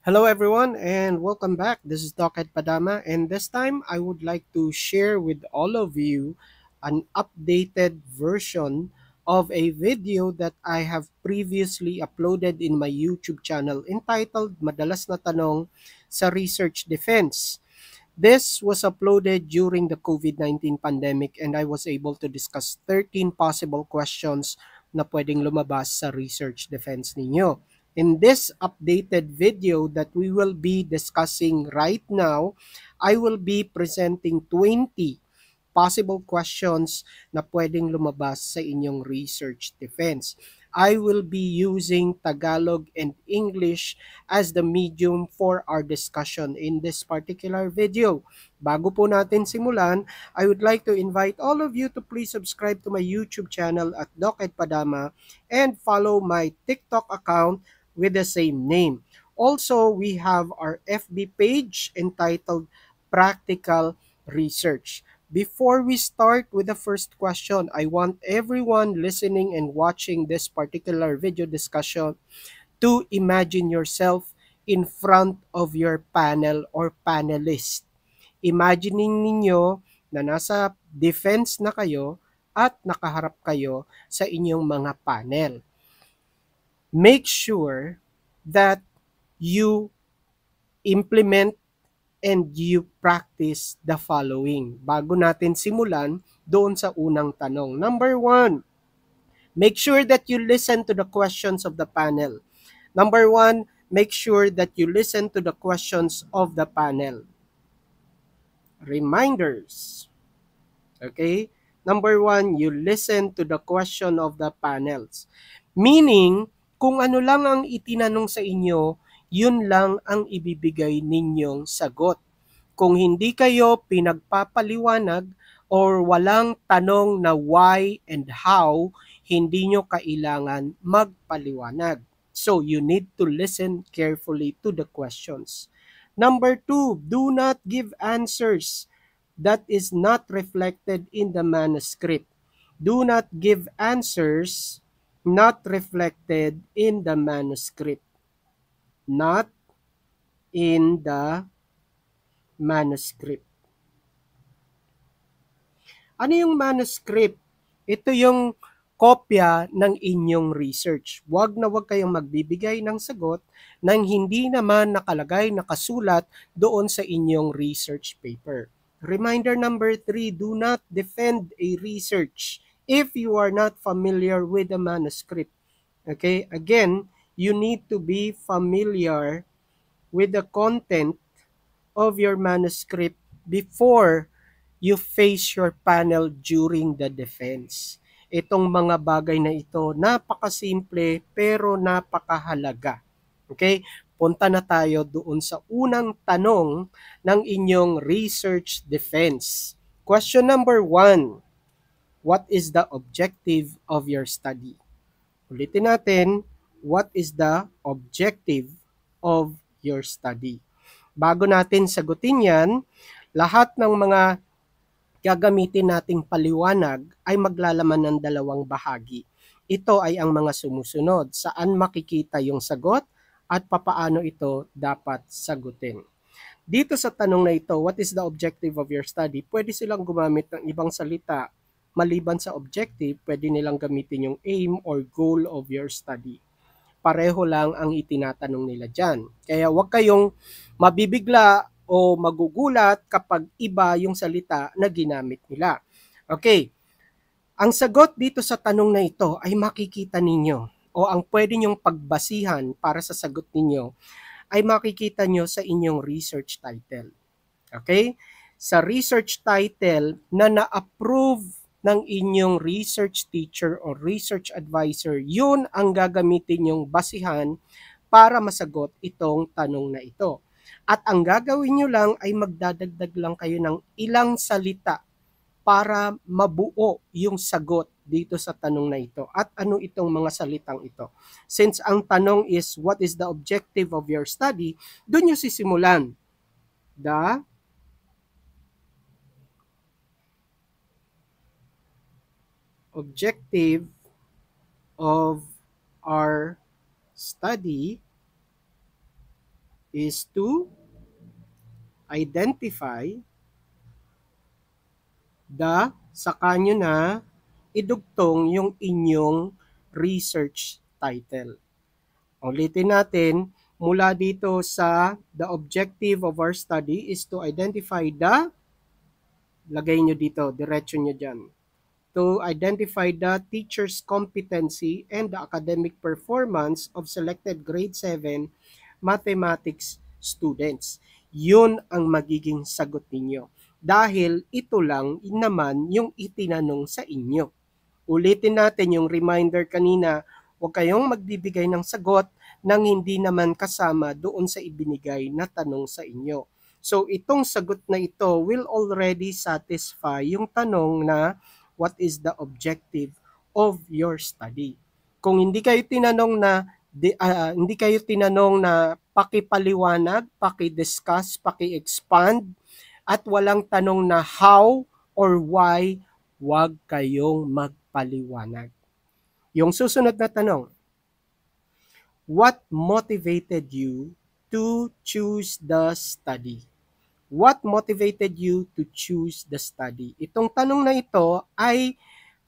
Hello everyone and welcome back. This is Doc Ed Padama and this time I would like to share with all of you an updated version of a video that I have previously uploaded in my YouTube channel entitled Madalas na Tanong sa Research Defense. This was uploaded during the COVID-19 pandemic and I was able to discuss 13 possible questions na pwedeng lumabas sa research defense ninyo. In this updated video that we will be discussing right now, I will be presenting 20 possible questions na pwedeng lumabas sa inyong research defense. I will be using Tagalog and English as the medium for our discussion in this particular video. Bago po natin simulan, I would like to invite all of you to please subscribe to my YouTube channel at Doc Padama and follow my TikTok account with the same name. Also, we have our FB page entitled Practical Research. Before we start with the first question, I want everyone listening and watching this particular video discussion to imagine yourself in front of your panel or panelist. Imagining ninyo na nasa defense na kayo at nakaharap kayo sa inyong mga panel make sure that you implement and you practice the following bago natin simulan doon sa unang tanong. Number one, make sure that you listen to the questions of the panel. Number one, make sure that you listen to the questions of the panel. Reminders. Okay? Number one, you listen to the question of the panels. Meaning, kung ano lang ang itinanong sa inyo, yun lang ang ibibigay ninyong sagot. Kung hindi kayo pinagpapaliwanag or walang tanong na why and how, hindi nyo kailangan magpaliwanag. So you need to listen carefully to the questions. Number two, do not give answers that is not reflected in the manuscript. Do not give answers not reflected in the manuscript. Not in the manuscript. Ano yung manuscript? Ito yung kopya ng inyong research. Huwag na huwag kayong magbibigay ng sagot nang hindi naman nakalagay, nakasulat doon sa inyong research paper. Reminder number three, do not defend a research if you are not familiar with the manuscript. Okay, again, you need to be familiar with the content of your manuscript before you face your panel during the defense. Itong mga bagay na ito, napakasimple pero napakahalaga. Okay? Punta na tayo doon sa unang tanong ng inyong research defense. Question number one what is the objective of your study? Ulitin natin, what is the objective of your study? Bago natin sagutin yan, lahat ng mga gagamitin nating paliwanag ay maglalaman ng dalawang bahagi. Ito ay ang mga sumusunod, saan makikita yung sagot at papaano ito dapat sagutin. Dito sa tanong na ito, what is the objective of your study? Pwede silang gumamit ng ibang salita maliban sa objective, pwede nilang gamitin yung aim or goal of your study. Pareho lang ang itinatanong nila dyan. Kaya huwag kayong mabibigla o magugulat kapag iba yung salita na ginamit nila. Okay, ang sagot dito sa tanong na ito ay makikita ninyo o ang pwede nyong pagbasihan para sa sagot ninyo ay makikita nyo sa inyong research title. Okay? Sa research title na na-approve ng inyong research teacher or research advisor, yun ang gagamitin yung basihan para masagot itong tanong na ito. At ang gagawin nyo lang ay magdadagdag lang kayo ng ilang salita para mabuo yung sagot dito sa tanong na ito. At ano itong mga salitang ito? Since ang tanong is, what is the objective of your study? Doon nyo sisimulan. The objective of our study is to identify the sa kanyo na idugtong yung inyong research title. Ulitin natin, mula dito sa the objective of our study is to identify the, lagay nyo dito, diretsyo nyo dyan, to identify the teacher's competency and the academic performance of selected grade 7 mathematics students. Yun ang magiging sagot ninyo dahil ito lang naman yung itinanong sa inyo. Ulitin natin yung reminder kanina, huwag kayong magbibigay ng sagot nang hindi naman kasama doon sa ibinigay na tanong sa inyo. So itong sagot na ito will already satisfy yung tanong na what is the objective of your study. Kung hindi kayo tinanong na di, uh, hindi kayo tinanong na pakipaliwanag, paki-discuss, paki-expand at walang tanong na how or why, wag kayong magpaliwanag. Yung susunod na tanong, what motivated you to choose the study? what motivated you to choose the study? Itong tanong na ito ay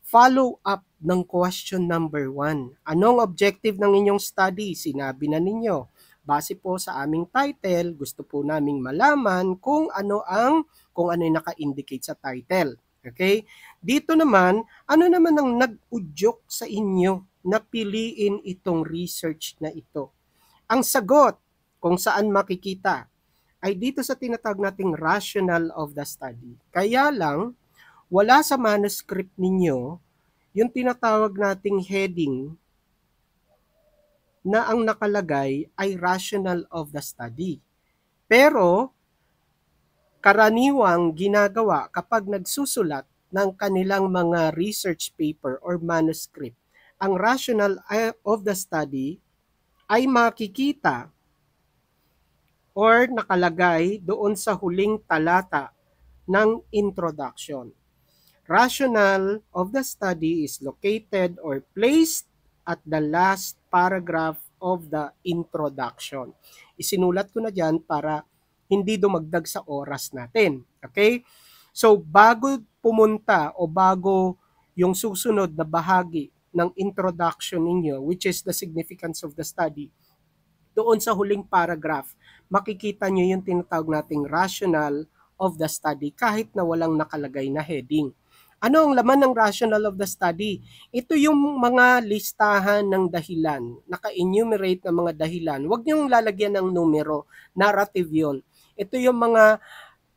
follow up ng question number one. Anong objective ng inyong study? Sinabi na ninyo. Base po sa aming title, gusto po naming malaman kung ano ang kung ano yung naka-indicate sa title. Okay? Dito naman, ano naman ang nag-udyok sa inyo na piliin itong research na ito? Ang sagot kung saan makikita ay dito sa tinatag nating rational of the study. Kaya lang, wala sa manuscript ninyo yung tinatawag nating heading na ang nakalagay ay rational of the study. Pero, karaniwang ginagawa kapag nagsusulat ng kanilang mga research paper or manuscript, ang rational eh, of the study ay makikita or nakalagay doon sa huling talata ng introduction. Rationale of the study is located or placed at the last paragraph of the introduction. Isinulat ko na dyan para hindi dumagdag sa oras natin. Okay? So, bago pumunta o bago yung susunod na bahagi ng introduction ninyo, which is the significance of the study, doon sa huling paragraph, makikita nyo yung tinatawag nating rational of the study kahit na walang nakalagay na heading. Ano ang laman ng rational of the study? Ito yung mga listahan ng dahilan, naka-enumerate ng mga dahilan. Huwag niyong lalagyan ng numero, narrative yon. Ito yung mga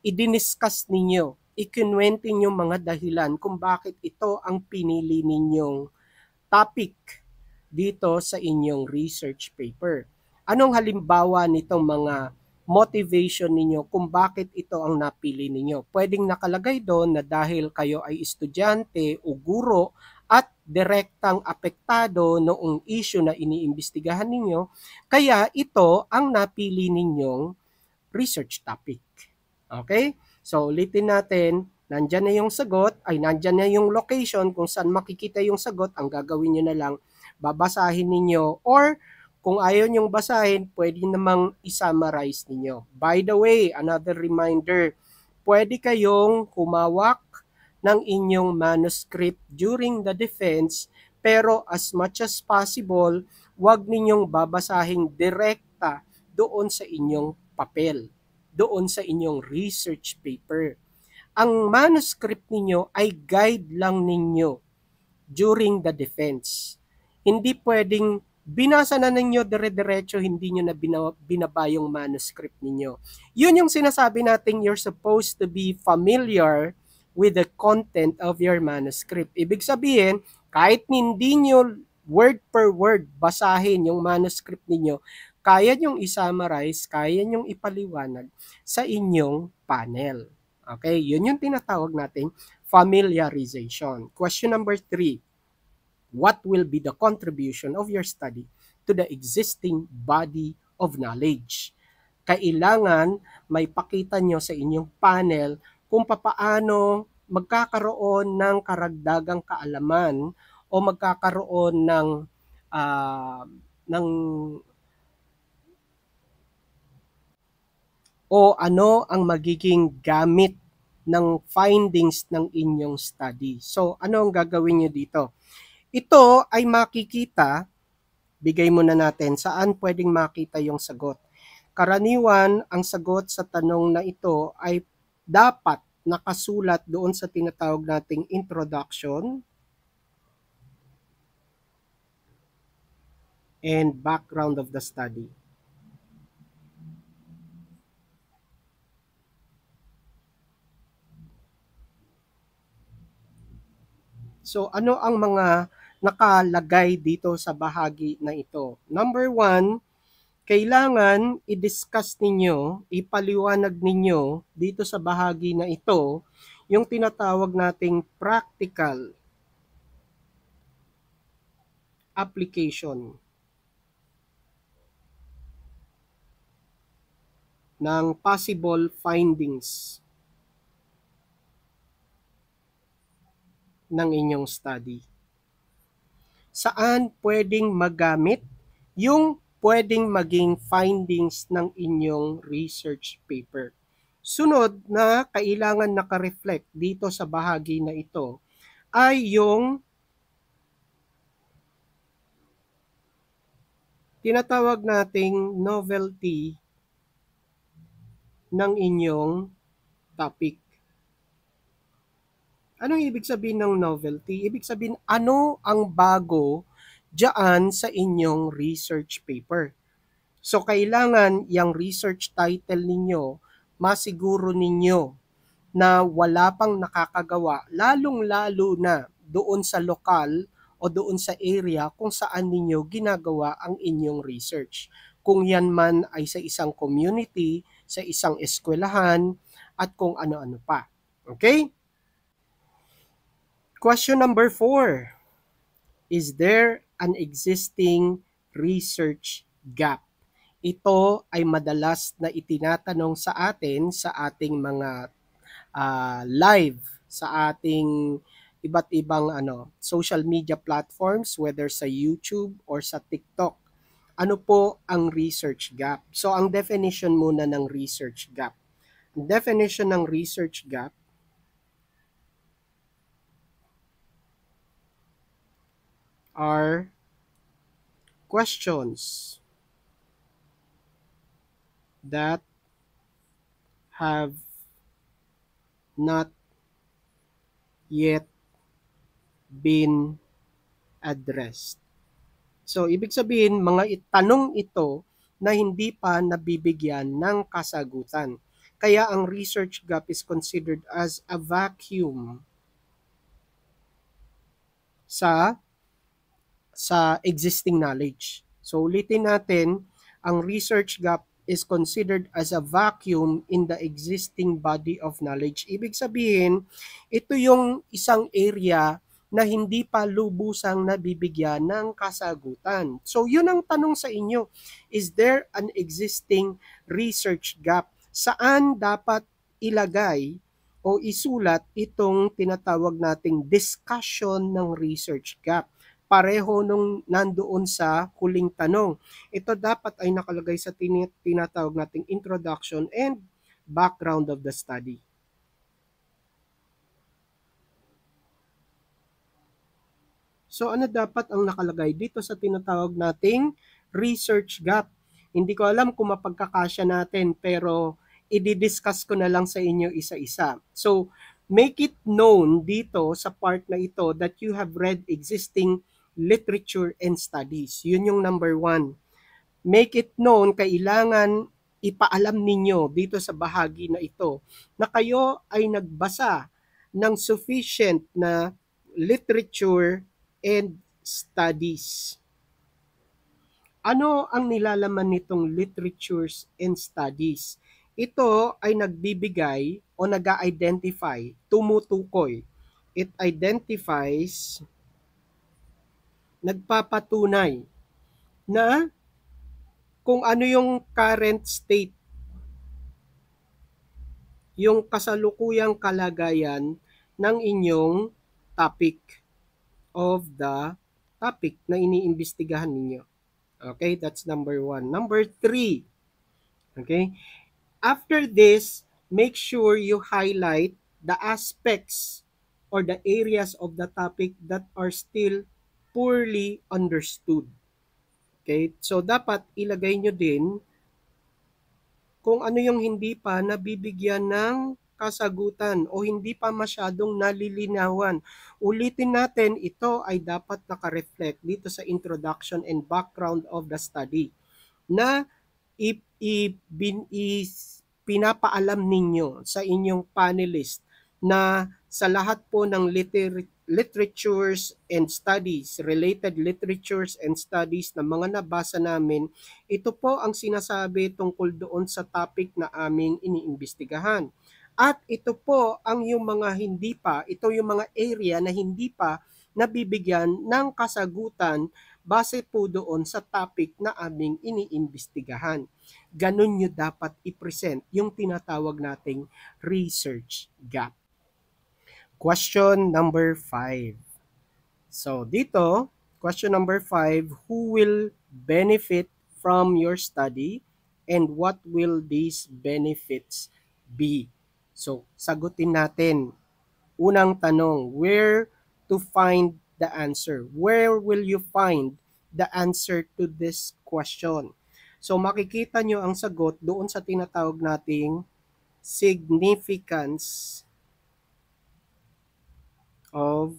idiniscuss ninyo, ikinwente niyo mga dahilan kung bakit ito ang pinili ninyong topic dito sa inyong research paper. Anong halimbawa nitong mga motivation ninyo kung bakit ito ang napili ninyo? Pwedeng nakalagay doon na dahil kayo ay estudyante o guro at direktang apektado noong issue na iniimbestigahan ninyo, kaya ito ang napili ninyong research topic. Okay? So, ulitin natin, nandyan na yung sagot, ay nandyan na yung location kung saan makikita yung sagot, ang gagawin nyo na lang, babasahin ninyo or kung ayaw niyong basahin, pwede namang isummarize ninyo. By the way, another reminder, pwede kayong kumawak ng inyong manuscript during the defense pero as much as possible, wag ninyong babasahin direkta doon sa inyong papel, doon sa inyong research paper. Ang manuscript ninyo ay guide lang ninyo during the defense. Hindi pwedeng binasa na ninyo dire-diretso, hindi nyo na binaba yung manuscript ninyo. Yun yung sinasabi nating you're supposed to be familiar with the content of your manuscript. Ibig sabihin, kahit hindi nyo word per word basahin yung manuscript ninyo, kaya nyong isummarize, kaya nyong ipaliwanag sa inyong panel. Okay, yun yung tinatawag nating familiarization. Question number three what will be the contribution of your study to the existing body of knowledge. Kailangan may pakita nyo sa inyong panel kung papaano magkakaroon ng karagdagang kaalaman o magkakaroon ng uh, ng o ano ang magiging gamit ng findings ng inyong study. So, ano ang gagawin niyo dito? Ito ay makikita, bigay muna natin, saan pwedeng makita yung sagot. Karaniwan, ang sagot sa tanong na ito ay dapat nakasulat doon sa tinatawag nating introduction and background of the study. So ano ang mga nakalagay dito sa bahagi na ito. Number one, kailangan i-discuss ninyo, ipaliwanag ninyo dito sa bahagi na ito yung tinatawag nating practical application ng possible findings ng inyong study saan pwedeng magamit yung pwedeng maging findings ng inyong research paper. Sunod na kailangan nakareflect dito sa bahagi na ito ay yung tinatawag nating novelty ng inyong topic. Anong ibig sabihin ng novelty? Ibig sabihin, ano ang bago dyan sa inyong research paper? So, kailangan yung research title ninyo, masiguro ninyo na wala pang nakakagawa, lalong-lalo na doon sa lokal o doon sa area kung saan ninyo ginagawa ang inyong research. Kung yan man ay sa isang community, sa isang eskwelahan, at kung ano-ano pa. Okay? Question number four. Is there an existing research gap? Ito ay madalas na itinatanong sa atin sa ating mga uh, live, sa ating iba't ibang ano social media platforms whether sa YouTube or sa TikTok. Ano po ang research gap? So ang definition muna ng research gap. Ang definition ng research gap are questions that have not yet been addressed. So, ibig sabihin, mga itanong ito na hindi pa nabibigyan ng kasagutan. Kaya ang research gap is considered as a vacuum sa sa existing knowledge. So ulitin natin, ang research gap is considered as a vacuum in the existing body of knowledge. Ibig sabihin, ito yung isang area na hindi pa lubusang nabibigyan ng kasagutan. So yun ang tanong sa inyo, is there an existing research gap? Saan dapat ilagay o isulat itong tinatawag nating discussion ng research gap? pareho nung nandoon sa huling tanong. Ito dapat ay nakalagay sa tinatawag nating introduction and background of the study. So ano dapat ang nakalagay dito sa tinatawag nating research gap? Hindi ko alam kung mapagkakasya natin pero i-discuss ko na lang sa inyo isa-isa. So make it known dito sa part na ito that you have read existing literature, and studies. Yun yung number one. Make it known, kailangan ipaalam ninyo dito sa bahagi na ito na kayo ay nagbasa ng sufficient na literature and studies. Ano ang nilalaman nitong literatures and studies? Ito ay nagbibigay o nag-identify, tumutukoy. It identifies nagpapatunay na kung ano yung current state, yung kasalukuyang kalagayan ng inyong topic of the topic na iniimbestigahan ninyo. Okay, that's number one. Number three, okay, after this, make sure you highlight the aspects or the areas of the topic that are still poorly understood. Okay? So, dapat ilagay nyo din kung ano yung hindi pa nabibigyan ng kasagutan o hindi pa masyadong nalilinawan. Ulitin natin, ito ay dapat naka-reflect dito sa introduction and background of the study na i, i, bin, i, pinapaalam ninyo sa inyong panelist na sa lahat po ng liter- literatures and studies, related literatures and studies na mga nabasa namin, ito po ang sinasabi tungkol doon sa topic na aming iniimbestigahan. At ito po ang yung mga hindi pa, ito yung mga area na hindi pa nabibigyan ng kasagutan base po doon sa topic na aming iniimbestigahan. Ganun nyo dapat i-present yung tinatawag nating research gap. Question number 5. So dito, question number 5, who will benefit from your study and what will these benefits be? So sagutin natin. Unang tanong, where to find the answer? Where will you find the answer to this question? So makikita nyo ang sagot doon sa tinatawag nating significance of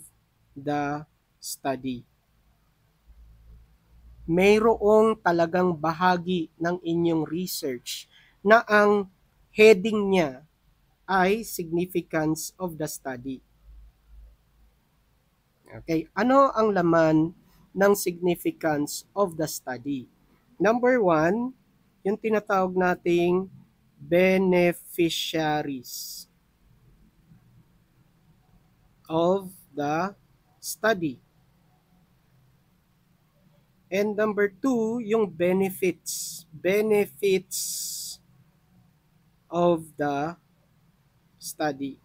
the study. Mayroong talagang bahagi ng inyong research na ang heading niya ay significance of the study. Okay, ano ang laman ng significance of the study? Number one, yung tinatawag nating beneficiaries of the study. And number two, yung benefits. Benefits of the study.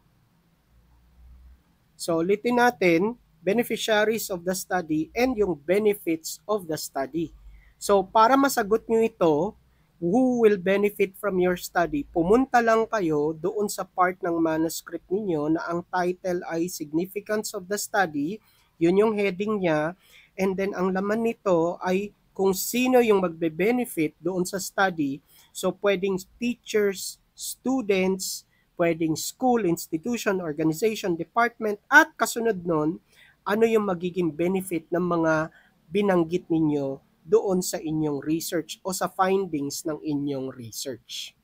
So, ulitin natin, beneficiaries of the study and yung benefits of the study. So, para masagot nyo ito, who will benefit from your study, pumunta lang kayo doon sa part ng manuscript ninyo na ang title ay Significance of the Study, yun yung heading niya, and then ang laman nito ay kung sino yung magbe-benefit doon sa study. So pwedeng teachers, students, pwedeng school, institution, organization, department, at kasunod nun, ano yung magiging benefit ng mga binanggit ninyo doon sa inyong research o sa findings ng inyong research.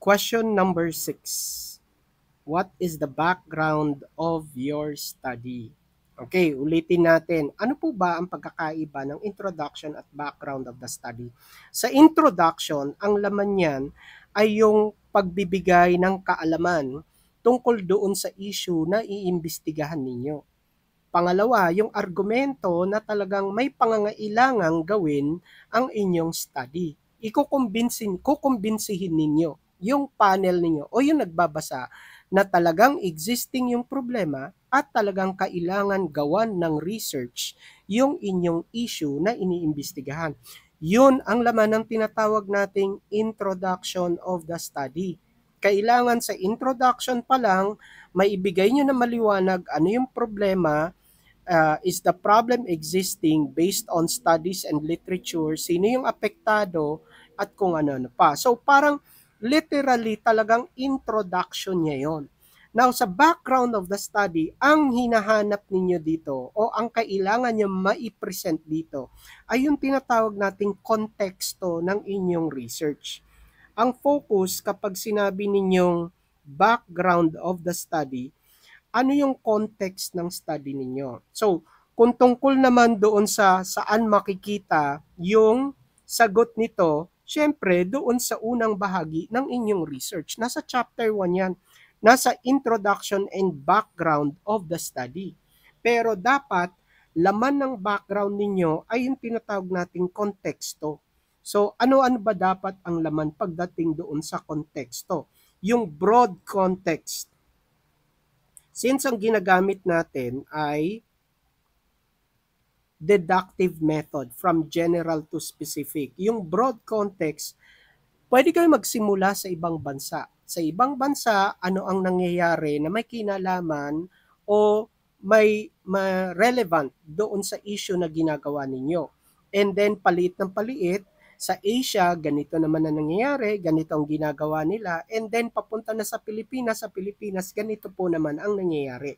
Question number 6. What is the background of your study? Okay, ulitin natin. Ano po ba ang pagkakaiba ng introduction at background of the study? Sa introduction, ang laman niyan ay yung pagbibigay ng kaalaman tungkol doon sa issue na iimbestigahan ninyo. Pangalawa, yung argumento na talagang may pangangailangang gawin ang inyong study. Ikukumbinsin, kukumbinsihin ninyo yung panel ninyo o yung nagbabasa na talagang existing yung problema at talagang kailangan gawan ng research yung inyong issue na iniimbestigahan. Yun ang laman ng tinatawag nating introduction of the study. Kailangan sa introduction pa lang, maibigay nyo na maliwanag ano yung problema, uh, is the problem existing based on studies and literature? Sino yung apektado at kung ano-ano pa. So parang literally talagang introduction niya yon. Now sa background of the study, ang hinahanap ninyo dito o ang kailangan niya maipresent dito ay yung tinatawag nating konteksto ng inyong research. Ang focus kapag sinabi ninyong background of the study ano yung context ng study ninyo. So, kung tungkol naman doon sa saan makikita yung sagot nito, syempre doon sa unang bahagi ng inyong research. Nasa chapter 1 yan. Nasa introduction and background of the study. Pero dapat laman ng background ninyo ay yung tinatawag nating konteksto. So, ano-ano ba dapat ang laman pagdating doon sa konteksto? Yung broad context Since ang ginagamit natin ay deductive method from general to specific. Yung broad context, pwede kayo magsimula sa ibang bansa. Sa ibang bansa, ano ang nangyayari na may kinalaman o may, ma relevant doon sa issue na ginagawa ninyo. And then, palit ng paliit, sa Asia, ganito naman na nangyayari, ganito ang ginagawa nila, and then papunta na sa Pilipinas, sa Pilipinas, ganito po naman ang nangyayari.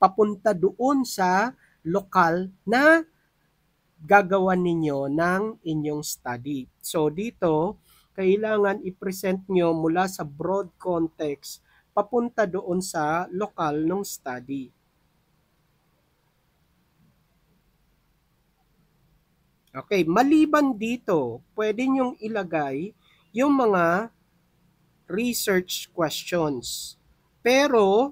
Papunta doon sa lokal na gagawa ninyo ng inyong study. So dito, kailangan i-present nyo mula sa broad context papunta doon sa lokal ng study. Okay, maliban dito, pwede nyong ilagay yung mga research questions. Pero,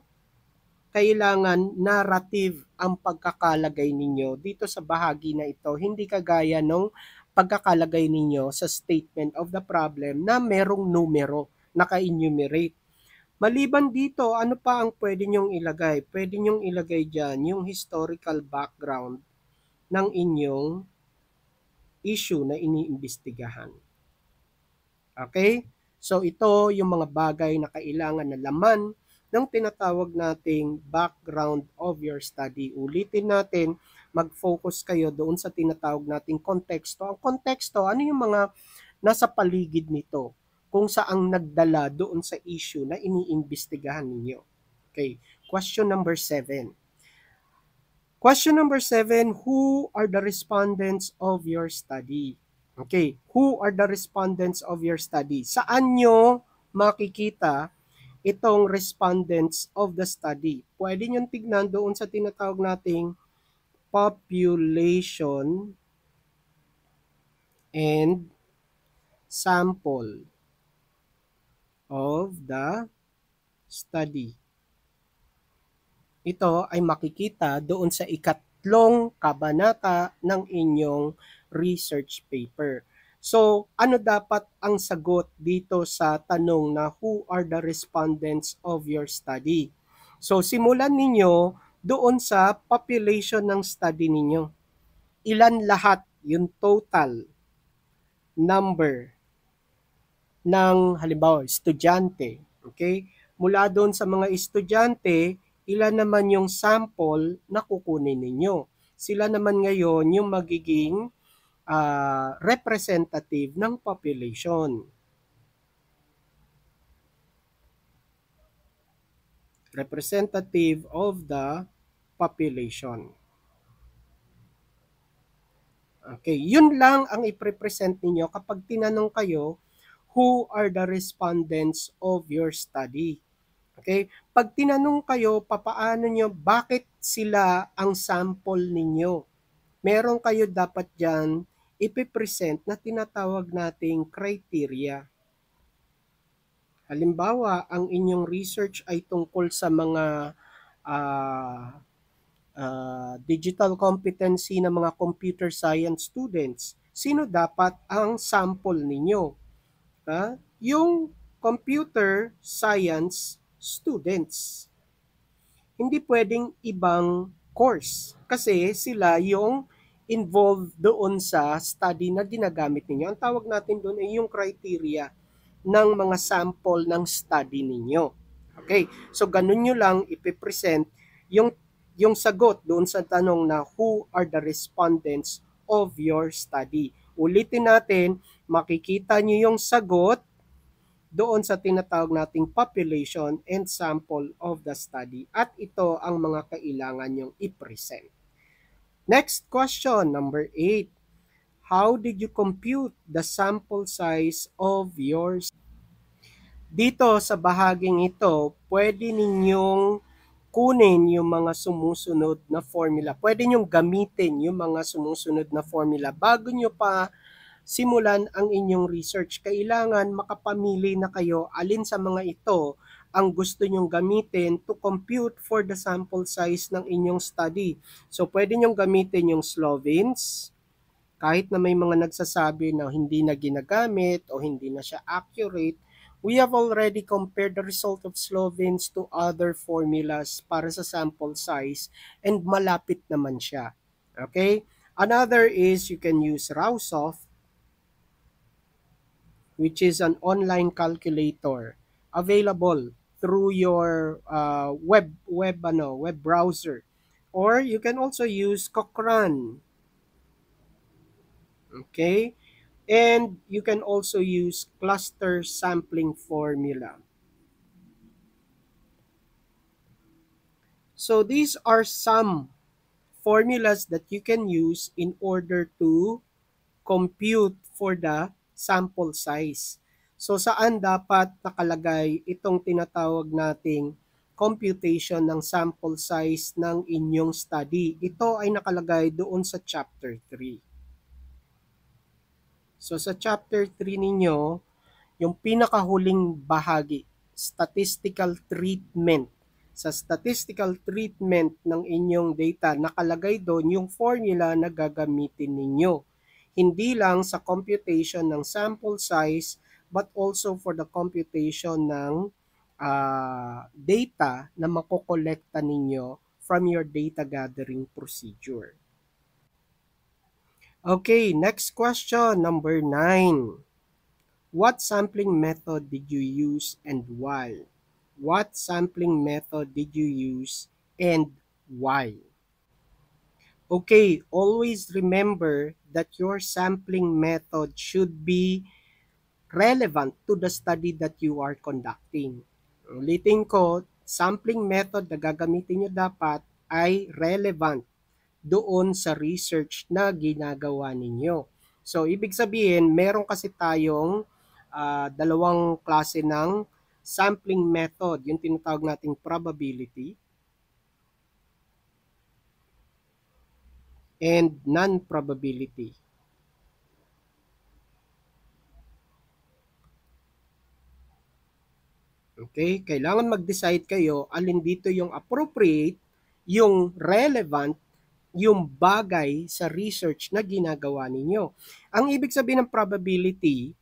kailangan narrative ang pagkakalagay ninyo dito sa bahagi na ito. Hindi kagaya nung pagkakalagay ninyo sa statement of the problem na merong numero, naka-enumerate. Maliban dito, ano pa ang pwede nyong ilagay? Pwede nyong ilagay dyan yung historical background ng inyong issue na iniimbestigahan. Okay? So ito yung mga bagay na kailangan na laman ng tinatawag nating background of your study. Ulitin natin, mag-focus kayo doon sa tinatawag nating konteksto. Ang konteksto, ano yung mga nasa paligid nito kung saang nagdala doon sa issue na iniimbestigahan ninyo. Okay, question number seven Question number seven, who are the respondents of your study? Okay, who are the respondents of your study? Saan nyo makikita itong respondents of the study? Pwede nyo tignan doon sa tinatawag nating population and sample of the study. Ito ay makikita doon sa ikatlong kabanata ng inyong research paper. So, ano dapat ang sagot dito sa tanong na who are the respondents of your study? So, simulan ninyo doon sa population ng study ninyo. Ilan lahat yung total number ng halimbawa estudyante, okay? Mula doon sa mga estudyante, ilan naman yung sample na kukunin ninyo. Sila naman ngayon yung magiging uh, representative ng population. Representative of the population. Okay, yun lang ang i-present ninyo kapag tinanong kayo, who are the respondents of your study? Okay? Pag tinanong kayo, papaano nyo, bakit sila ang sample ninyo? Meron kayo dapat dyan ipipresent na tinatawag nating criteria. Halimbawa, ang inyong research ay tungkol sa mga uh, uh, digital competency ng mga computer science students. Sino dapat ang sample ninyo? Ha? Yung computer science students. Hindi pwedeng ibang course kasi sila yung involved doon sa study na ginagamit ninyo. Ang tawag natin doon ay yung criteria ng mga sample ng study ninyo. Okay? So ganun nyo lang ipipresent yung yung sagot doon sa tanong na who are the respondents of your study. Ulitin natin, makikita nyo yung sagot doon sa tinatawag nating population and sample of the study at ito ang mga kailangan niyong i-present. Next question, number 8. How did you compute the sample size of yours? Dito sa bahaging ito, pwede ninyong kunin yung mga sumusunod na formula. Pwede ninyong gamitin yung mga sumusunod na formula bago nyo pa simulan ang inyong research. Kailangan makapamili na kayo alin sa mga ito ang gusto nyong gamitin to compute for the sample size ng inyong study. So, pwede nyong gamitin yung Slovins, kahit na may mga nagsasabi na hindi na ginagamit o hindi na siya accurate, we have already compared the result of Slovins to other formulas para sa sample size and malapit naman siya. Okay? Another is you can use Rausoff which is an online calculator available through your uh, web web ano, web browser or you can also use Cochrane okay and you can also use cluster sampling formula so these are some formulas that you can use in order to compute for the sample size. So saan dapat nakalagay itong tinatawag nating computation ng sample size ng inyong study? Ito ay nakalagay doon sa chapter 3. So sa chapter 3 ninyo, yung pinakahuling bahagi, statistical treatment. Sa statistical treatment ng inyong data, nakalagay doon yung formula na gagamitin ninyo hindi lang sa computation ng sample size but also for the computation ng uh, data na makokolekta ninyo from your data gathering procedure. Okay, next question, number 9. What sampling method did you use and why? What sampling method did you use and why? Okay, always remember that your sampling method should be relevant to the study that you are conducting. Ulitin ko, sampling method na gagamitin nyo dapat ay relevant doon sa research na ginagawa ninyo. So, ibig sabihin, meron kasi tayong uh, dalawang klase ng sampling method, yung tinatawag nating probability and non-probability. Okay, kailangan mag-decide kayo alin dito yung appropriate, yung relevant, yung bagay sa research na ginagawa ninyo. Ang ibig sabihin ng probability,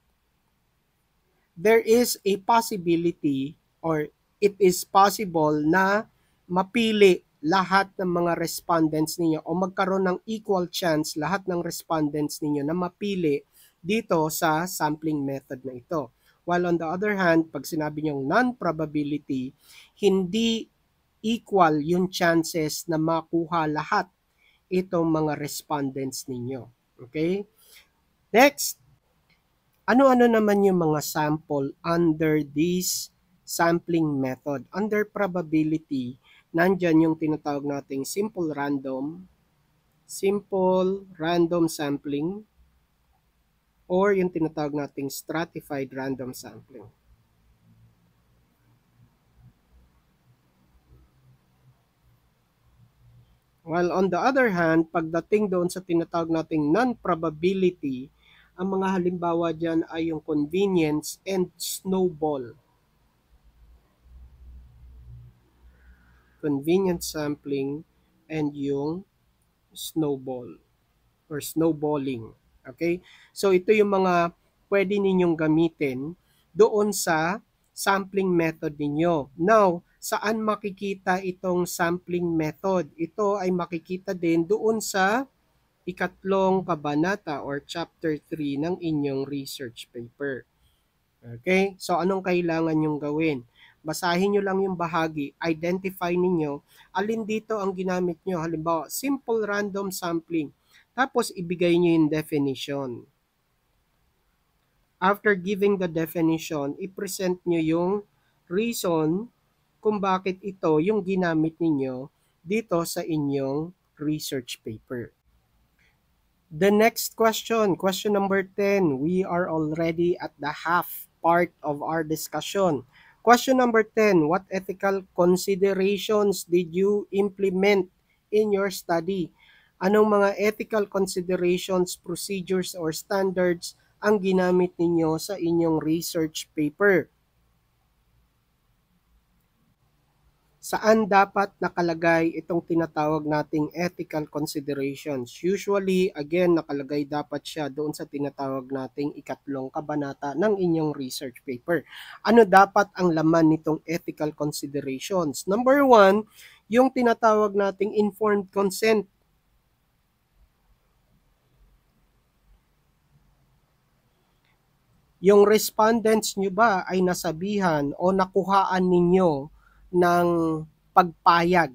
there is a possibility or it is possible na mapili lahat ng mga respondents ninyo o magkaroon ng equal chance lahat ng respondents ninyo na mapili dito sa sampling method na ito. While on the other hand, pag sinabi niyong non-probability, hindi equal yung chances na makuha lahat itong mga respondents ninyo. Okay? Next, ano-ano naman yung mga sample under this sampling method? Under probability, nandyan yung tinatawag nating simple random, simple random sampling, or yung tinatawag nating stratified random sampling. While on the other hand, pagdating doon sa tinatawag nating non-probability, ang mga halimbawa dyan ay yung convenience and snowball. convenient sampling, and yung snowball or snowballing. Okay? So ito yung mga pwede ninyong gamitin doon sa sampling method ninyo. Now, saan makikita itong sampling method? Ito ay makikita din doon sa ikatlong kabanata or chapter 3 ng inyong research paper. Okay? So, anong kailangan yung gawin? basahin nyo lang yung bahagi, identify ninyo, alin dito ang ginamit nyo. Halimbawa, simple random sampling. Tapos, ibigay nyo yung definition. After giving the definition, i-present nyo yung reason kung bakit ito yung ginamit ninyo dito sa inyong research paper. The next question, question number 10, we are already at the half part of our discussion. Question number 10, what ethical considerations did you implement in your study? Anong mga ethical considerations, procedures, or standards ang ginamit ninyo sa inyong research paper? saan dapat nakalagay itong tinatawag nating ethical considerations. Usually, again, nakalagay dapat siya doon sa tinatawag nating ikatlong kabanata ng inyong research paper. Ano dapat ang laman nitong ethical considerations? Number one, yung tinatawag nating informed consent. Yung respondents nyo ba ay nasabihan o nakuhaan ninyo ng pagpayag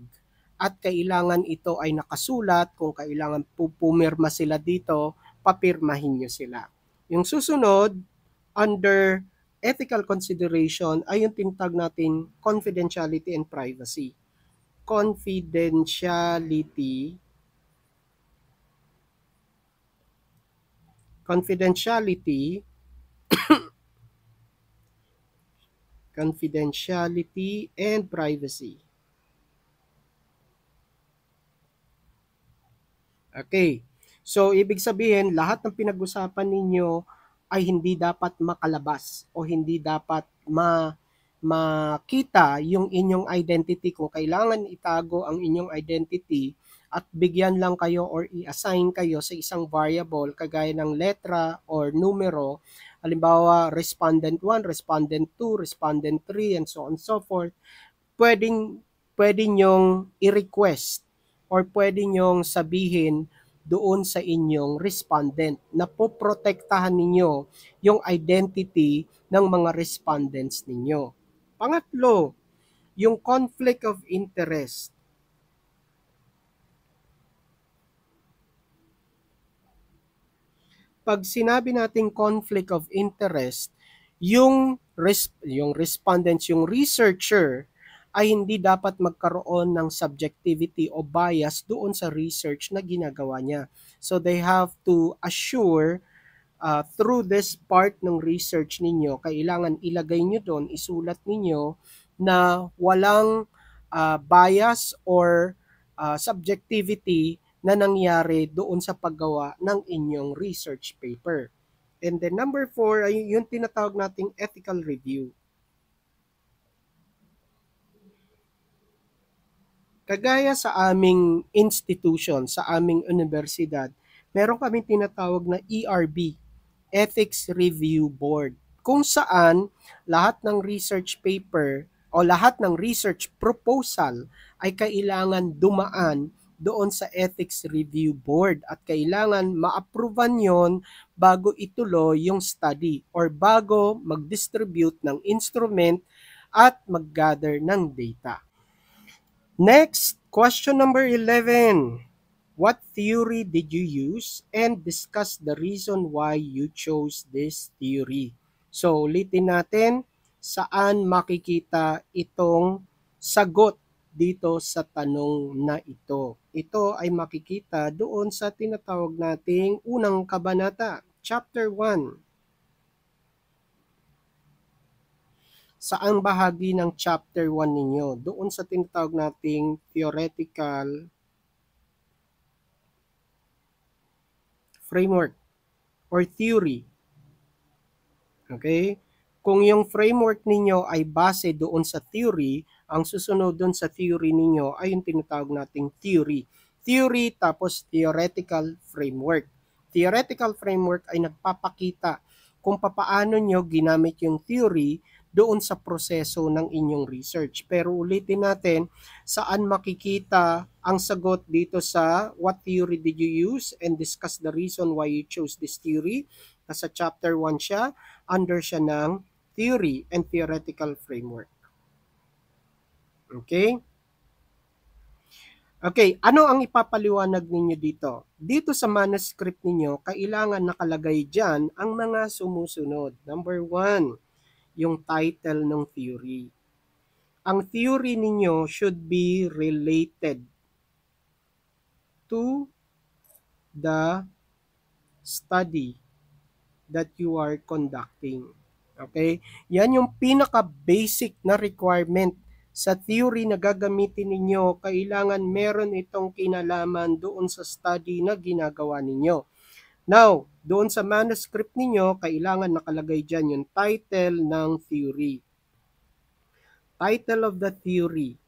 at kailangan ito ay nakasulat kung kailangan pumirma sila dito, papirmahin niyo sila. Yung susunod, under ethical consideration ay yung tinatag natin confidentiality and privacy. Confidentiality confidentiality confidentiality, and privacy. Okay. So, ibig sabihin, lahat ng pinag-usapan ninyo ay hindi dapat makalabas o hindi dapat ma makita yung inyong identity. Kung kailangan itago ang inyong identity, at bigyan lang kayo or i-assign kayo sa isang variable kagaya ng letra or numero. Halimbawa, respondent 1, respondent 2, respondent 3, and so on and so forth. Pwedeng, pwede nyong i-request or pwede nyong sabihin doon sa inyong respondent na poprotektahan ninyo yung identity ng mga respondents ninyo. Pangatlo, yung conflict of interest pag sinabi nating conflict of interest, yung res- yung respondents, yung researcher ay hindi dapat magkaroon ng subjectivity o bias doon sa research na ginagawa niya. So they have to assure uh, through this part ng research ninyo, kailangan ilagay niyo doon, isulat niyo na walang uh, bias or uh, subjectivity na nangyari doon sa paggawa ng inyong research paper. And then number four, ay yung tinatawag nating ethical review. Kagaya sa aming institution, sa aming universidad, meron kaming tinatawag na ERB, Ethics Review Board, kung saan lahat ng research paper o lahat ng research proposal ay kailangan dumaan doon sa Ethics Review Board at kailangan ma-approvean yon bago ituloy yung study or bago mag-distribute ng instrument at mag-gather ng data. Next, question number 11. What theory did you use and discuss the reason why you chose this theory? So, ulitin natin saan makikita itong sagot dito sa tanong na ito. Ito ay makikita doon sa tinatawag nating unang kabanata, chapter 1. Saang bahagi ng chapter 1 ninyo? Doon sa tinatawag nating theoretical framework or theory. Okay? Kung yung framework ninyo ay base doon sa theory, ang susunod doon sa theory ninyo ay yung tinatawag nating theory. Theory tapos theoretical framework. Theoretical framework ay nagpapakita kung papaano nyo ginamit yung theory doon sa proseso ng inyong research. Pero ulitin natin, saan makikita ang sagot dito sa what theory did you use and discuss the reason why you chose this theory. Nasa chapter 1 siya, under siya ng theory and theoretical framework. Okay? Okay, ano ang ipapaliwanag ninyo dito? Dito sa manuscript ninyo, kailangan nakalagay dyan ang mga sumusunod. Number one, yung title ng theory. Ang theory ninyo should be related to the study that you are conducting. Okay? Yan yung pinaka-basic na requirement sa theory na gagamitin ninyo, kailangan meron itong kinalaman doon sa study na ginagawa ninyo. Now, doon sa manuscript ninyo, kailangan nakalagay dyan yung title ng theory. Title of the theory.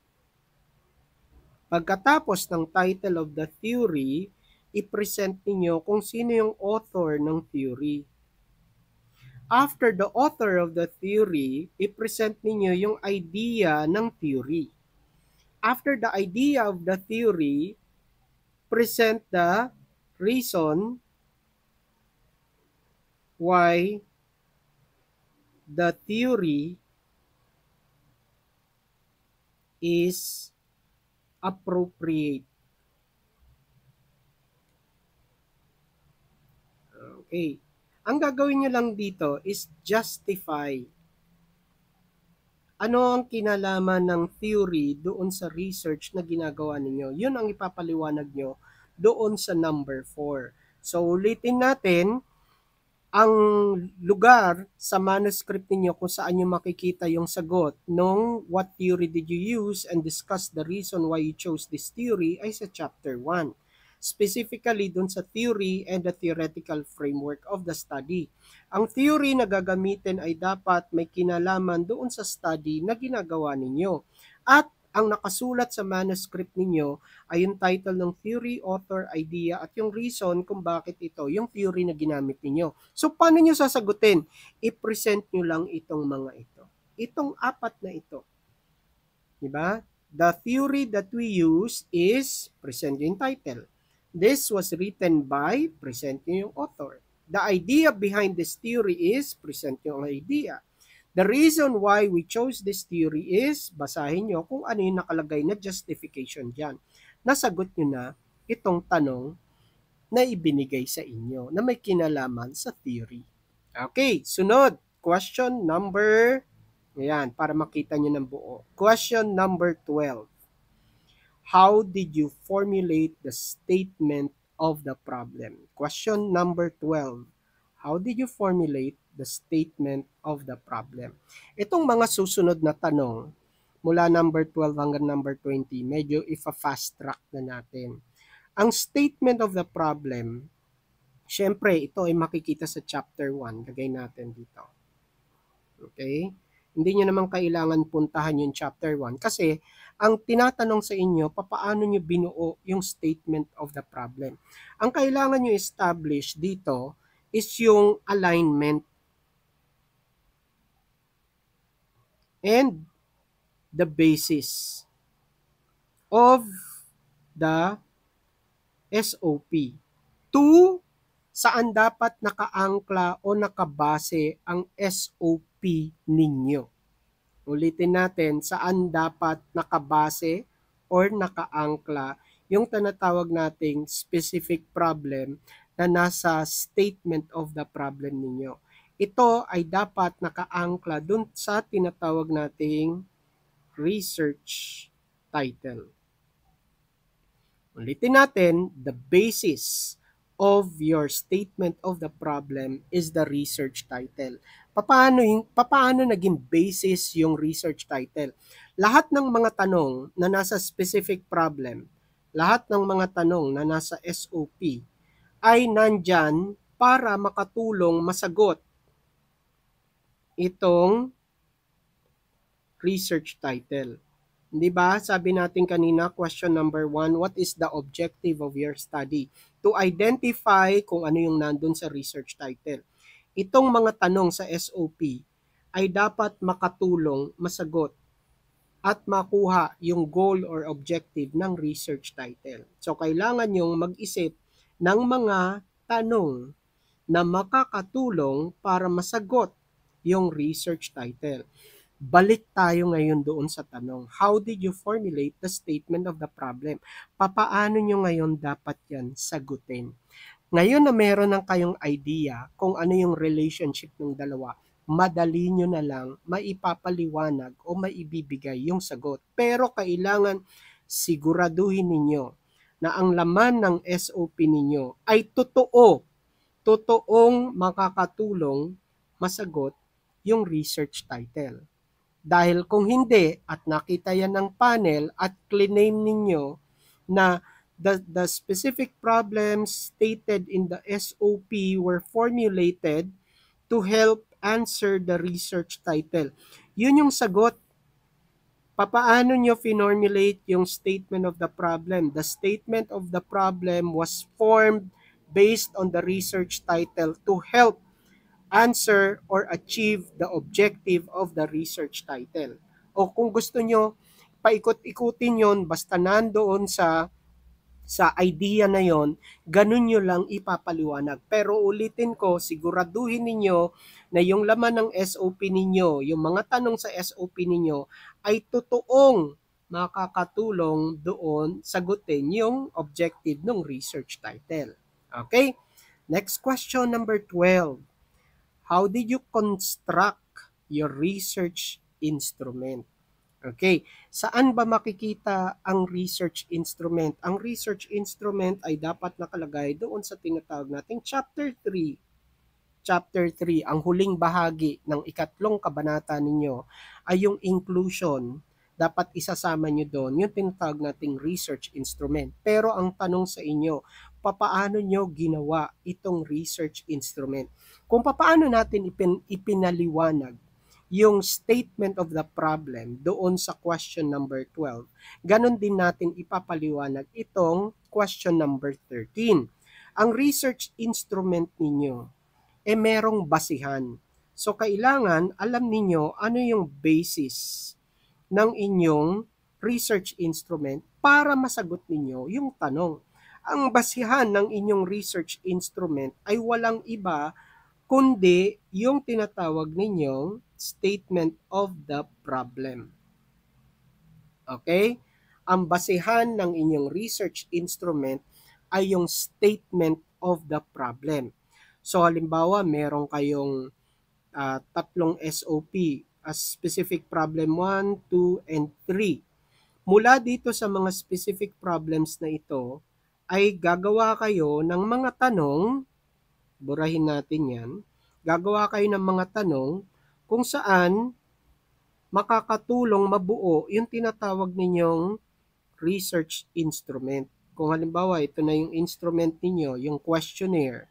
Pagkatapos ng title of the theory, i-present ninyo kung sino yung author ng theory after the author of the theory, i-present ninyo yung idea ng theory. After the idea of the theory, present the reason why the theory is appropriate. Okay. Ang gagawin nyo lang dito is justify. Ano ang kinalaman ng theory doon sa research na ginagawa ninyo? Yun ang ipapaliwanag nyo doon sa number 4. So ulitin natin, ang lugar sa manuscript ninyo kung saan nyo makikita yung sagot nung what theory did you use and discuss the reason why you chose this theory ay sa chapter 1 specifically dun sa theory and the theoretical framework of the study. Ang theory na gagamitin ay dapat may kinalaman doon sa study na ginagawa ninyo. At ang nakasulat sa manuscript ninyo ay yung title ng theory, author, idea at yung reason kung bakit ito yung theory na ginamit niyo. So paano niyo sasagutin? I-present niyo lang itong mga ito. Itong apat na ito. 'Di ba? The theory that we use is present yung title. This was written by, present nyo yung author. The idea behind this theory is, present nyo ang idea. The reason why we chose this theory is, basahin nyo kung ano yung nakalagay na justification dyan. Nasagot nyo na itong tanong na ibinigay sa inyo na may kinalaman sa theory. Okay, sunod. Question number, ayan, para makita nyo ng buo. Question number 12. How did you formulate the statement of the problem? Question number 12. How did you formulate the statement of the problem? Itong mga susunod na tanong, mula number 12 hanggang number 20, medyo ifa-fast track na natin. Ang statement of the problem, syempre ito ay makikita sa chapter 1, lagay natin dito. Okay? Hindi nyo naman kailangan puntahan yung chapter 1 kasi ang tinatanong sa inyo, papaano nyo binuo yung statement of the problem. Ang kailangan nyo establish dito is yung alignment. And the basis of the SOP. Two, saan dapat nakaangkla o nakabase ang SOP ninyo. Ulitin natin, saan dapat nakabase or nakaangkla yung tinatawag nating specific problem na nasa statement of the problem ninyo. Ito ay dapat nakaangkla dun sa tinatawag nating research title. Ulitin natin, the basis of your statement of the problem is the research title paano yung, paano naging basis yung research title. Lahat ng mga tanong na nasa specific problem, lahat ng mga tanong na nasa SOP ay nandyan para makatulong masagot itong research title. 'Di ba? Sabi natin kanina, question number one, what is the objective of your study? To identify kung ano yung nandun sa research title. Itong mga tanong sa SOP ay dapat makatulong masagot at makuha yung goal or objective ng research title. So, kailangan yung mag-isip ng mga tanong na makakatulong para masagot yung research title. Balik tayo ngayon doon sa tanong, how did you formulate the statement of the problem? Papaano nyo ngayon dapat yan sagutin? Ngayon na meron ng kayong idea kung ano yung relationship ng dalawa, madali nyo na lang maipapaliwanag o maibibigay yung sagot. Pero kailangan siguraduhin ninyo na ang laman ng SOP ninyo ay totoo, totoong makakatulong masagot yung research title. Dahil kung hindi at nakita yan ng panel at claim ninyo na the, the specific problems stated in the SOP were formulated to help answer the research title. Yun yung sagot. Papaano nyo finormulate yung statement of the problem? The statement of the problem was formed based on the research title to help answer or achieve the objective of the research title. O kung gusto nyo, paikot-ikutin yon basta nandoon sa sa idea na yon, ganun nyo lang ipapaliwanag. Pero ulitin ko, siguraduhin ninyo na yung laman ng SOP ninyo, yung mga tanong sa SOP ninyo ay totoong makakatulong doon sagutin yung objective ng research title. Okay? Next question number 12. How did you construct your research instrument? Okay, saan ba makikita ang research instrument? Ang research instrument ay dapat nakalagay doon sa tinatawag nating chapter 3. Chapter 3, ang huling bahagi ng ikatlong kabanata ninyo ay yung inclusion. Dapat isasama nyo doon yung tinatawag nating research instrument. Pero ang tanong sa inyo, papaano nyo ginawa itong research instrument? Kung papaano natin ipin, ipinaliwanag yung statement of the problem doon sa question number 12. Ganon din natin ipapaliwanag itong question number 13. Ang research instrument ninyo e eh merong basihan. So kailangan alam ninyo ano yung basis ng inyong research instrument para masagot ninyo yung tanong. Ang basihan ng inyong research instrument ay walang iba kundi yung tinatawag ninyong statement of the problem. Okay? Ang basehan ng inyong research instrument ay yung statement of the problem. So halimbawa, meron kayong uh, tatlong SOP as specific problem 1, 2, and 3. Mula dito sa mga specific problems na ito, ay gagawa kayo ng mga tanong, burahin natin yan, gagawa kayo ng mga tanong kung saan makakatulong mabuo yung tinatawag ninyong research instrument. Kung halimbawa, ito na yung instrument ninyo, yung questionnaire.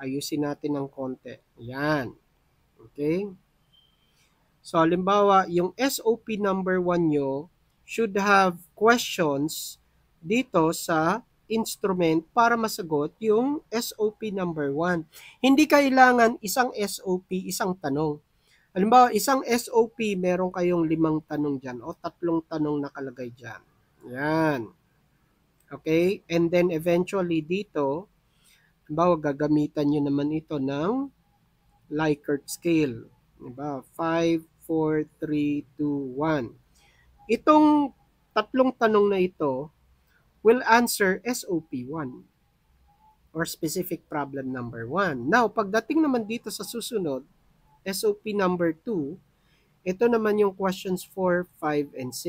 Ayusin natin ng konti. Yan. Okay? So, halimbawa, yung SOP number 1 nyo should have questions dito sa instrument para masagot yung SOP number 1. Hindi kailangan isang SOP, isang tanong Halimbawa, isang SOP, meron kayong limang tanong dyan o tatlong tanong nakalagay dyan. Yan. Okay? And then eventually dito, halimbawa, gagamitan nyo naman ito ng Likert scale. Diba? 5, 4, 3, 2, 1. Itong tatlong tanong na ito will answer SOP 1 or specific problem number 1. Now, pagdating naman dito sa susunod, SOP number 2, ito naman yung questions 4, 5, and 6.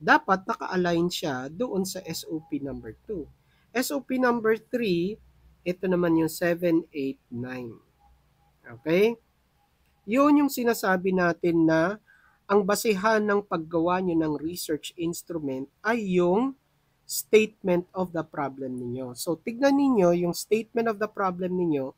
Dapat naka-align siya doon sa SOP number 2. SOP number 3, ito naman yung 7, 8, 9. Okay? Yun yung sinasabi natin na ang basehan ng paggawa nyo ng research instrument ay yung statement of the problem ninyo. So, tignan ninyo yung statement of the problem ninyo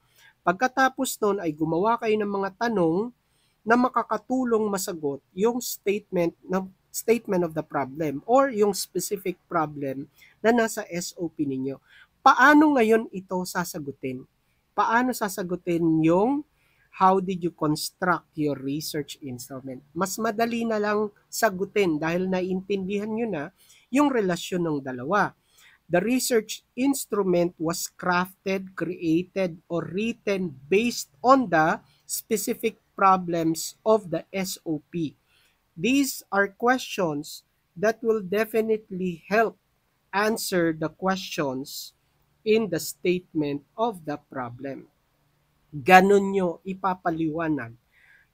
Pagkatapos nun ay gumawa kayo ng mga tanong na makakatulong masagot yung statement ng statement of the problem or yung specific problem na nasa SOP ninyo. Paano ngayon ito sasagutin? Paano sasagutin yung how did you construct your research instrument? Mas madali na lang sagutin dahil naintindihan nyo na yung relasyon ng dalawa. The research instrument was crafted, created, or written based on the specific problems of the SOP. These are questions that will definitely help answer the questions in the statement of the problem. Ganun nyo ipapaliwanag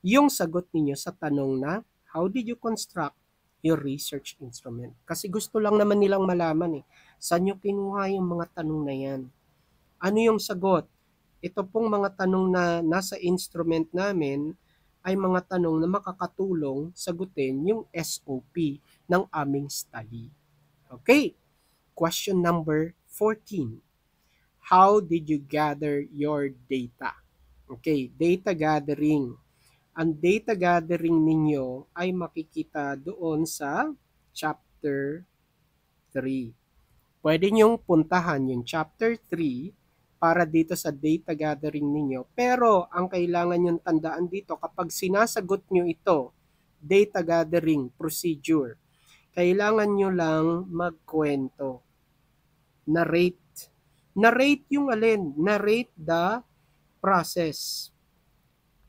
yung sagot ninyo sa tanong na, how did you construct yung research instrument. Kasi gusto lang naman nilang malaman eh, saan nyo kinuha yung mga tanong na yan? Ano yung sagot? Ito pong mga tanong na nasa instrument namin ay mga tanong na makakatulong sagutin yung SOP ng aming study. Okay, question number 14. How did you gather your data? Okay, data gathering ang data gathering ninyo ay makikita doon sa chapter 3. Pwede niyong puntahan yung chapter 3 para dito sa data gathering ninyo. Pero ang kailangan niyong tandaan dito kapag sinasagot nyo ito, data gathering procedure, kailangan niyo lang magkwento. Narrate. Narrate yung alin. Narrate the process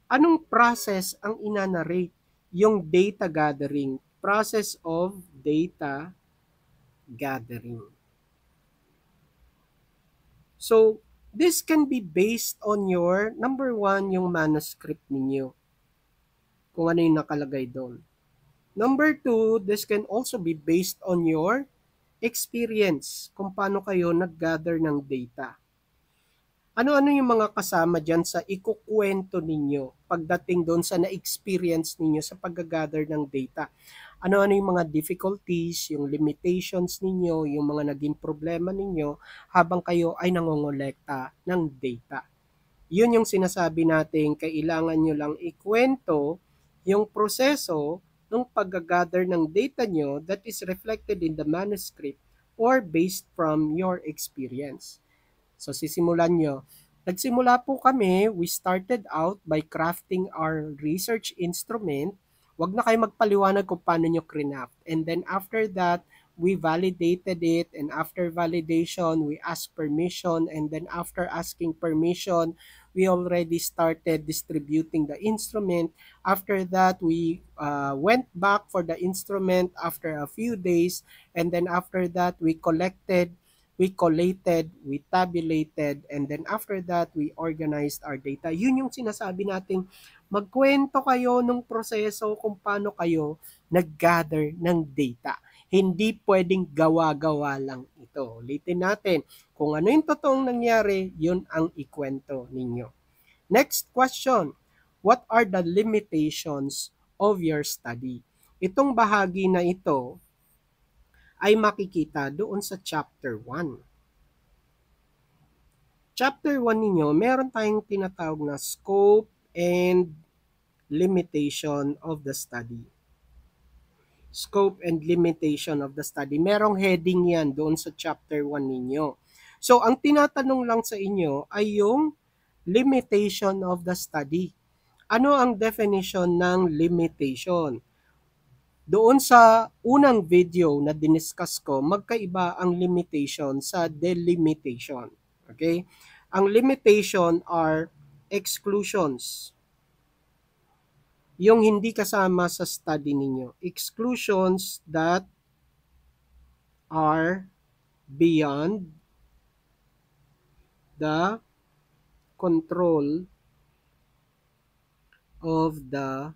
anong process ang inanarrate yung data gathering? Process of data gathering. So, this can be based on your, number one, yung manuscript ninyo. Kung ano yung nakalagay doon. Number two, this can also be based on your experience kung paano kayo nag-gather ng data. Ano-ano yung mga kasama dyan sa ikukwento ninyo pagdating doon sa na-experience ninyo sa pag-gather ng data? Ano-ano yung mga difficulties, yung limitations ninyo, yung mga naging problema ninyo habang kayo ay nangongolekta ng data? Yun yung sinasabi natin, kailangan nyo lang ikwento yung proseso ng pag-gather ng data nyo that is reflected in the manuscript or based from your experience. So sisimulan nyo. Nagsimula po kami, we started out by crafting our research instrument. Huwag na kayo magpaliwanag kung paano nyo craft. And then after that, we validated it. And after validation, we asked permission. And then after asking permission, we already started distributing the instrument. After that, we uh, went back for the instrument after a few days. And then after that, we collected we collated, we tabulated, and then after that, we organized our data. Yun yung sinasabi nating magkwento kayo ng proseso kung paano kayo naggather ng data. Hindi pwedeng gawa-gawa lang ito. Ulitin natin, kung ano yung totoong nangyari, yun ang ikwento ninyo. Next question, what are the limitations of your study? Itong bahagi na ito, ay makikita doon sa chapter 1. Chapter 1 ninyo, meron tayong tinatawag na scope and limitation of the study. Scope and limitation of the study. Merong heading yan doon sa chapter 1 ninyo. So, ang tinatanong lang sa inyo ay yung limitation of the study. Ano ang definition ng limitation? Doon sa unang video na diniscuss ko, magkaiba ang limitation sa delimitation. Okay? Ang limitation are exclusions. Yung hindi kasama sa study ninyo. Exclusions that are beyond the control of the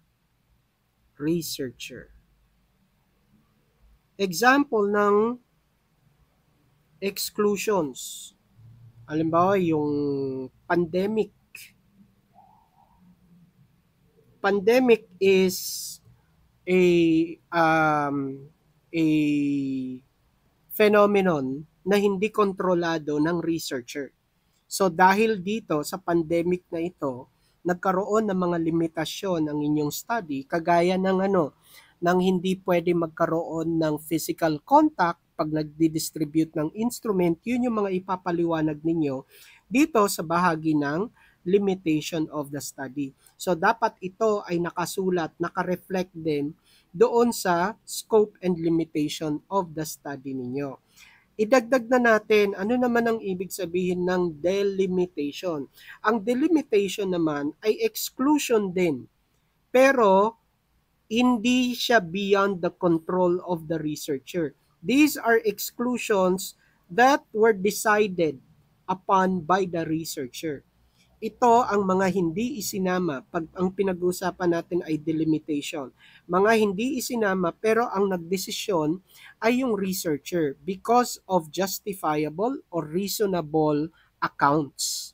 researcher. Example ng exclusions. Halimbawa, yung pandemic. Pandemic is a um, a phenomenon na hindi kontrolado ng researcher. So dahil dito sa pandemic na ito, nagkaroon ng mga limitasyon ang inyong study kagaya ng ano, nang hindi pwede magkaroon ng physical contact pag nagdi-distribute ng instrument, yun yung mga ipapaliwanag ninyo dito sa bahagi ng limitation of the study. So dapat ito ay nakasulat, nakareflect din doon sa scope and limitation of the study ninyo. Idagdag na natin ano naman ang ibig sabihin ng delimitation. Ang delimitation naman ay exclusion din. Pero hindi siya beyond the control of the researcher. These are exclusions that were decided upon by the researcher. Ito ang mga hindi isinama pag ang pinag-uusapan natin ay delimitation. Mga hindi isinama pero ang nagdesisyon ay yung researcher because of justifiable or reasonable accounts.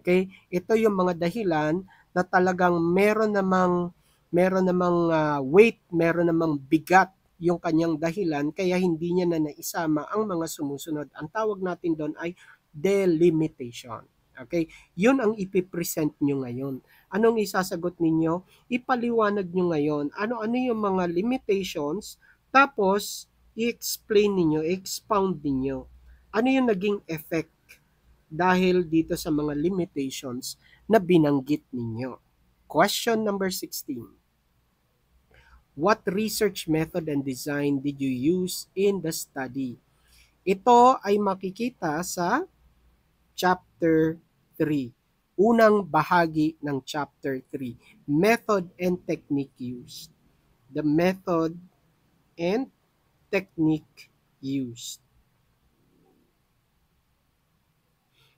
Okay? Ito yung mga dahilan na talagang meron namang meron namang uh, weight, meron namang bigat yung kanyang dahilan kaya hindi niya na naisama ang mga sumusunod. Ang tawag natin doon ay delimitation. Okay? Yun ang ipipresent nyo ngayon. Anong isasagot ninyo? Ipaliwanag nyo ngayon. Ano-ano yung mga limitations tapos i-explain ninyo, expound ninyo. Ano yung naging effect dahil dito sa mga limitations na binanggit ninyo? Question number 16. What research method and design did you use in the study? Ito ay makikita sa chapter 3. Unang bahagi ng chapter 3, method and technique used. The method and technique used.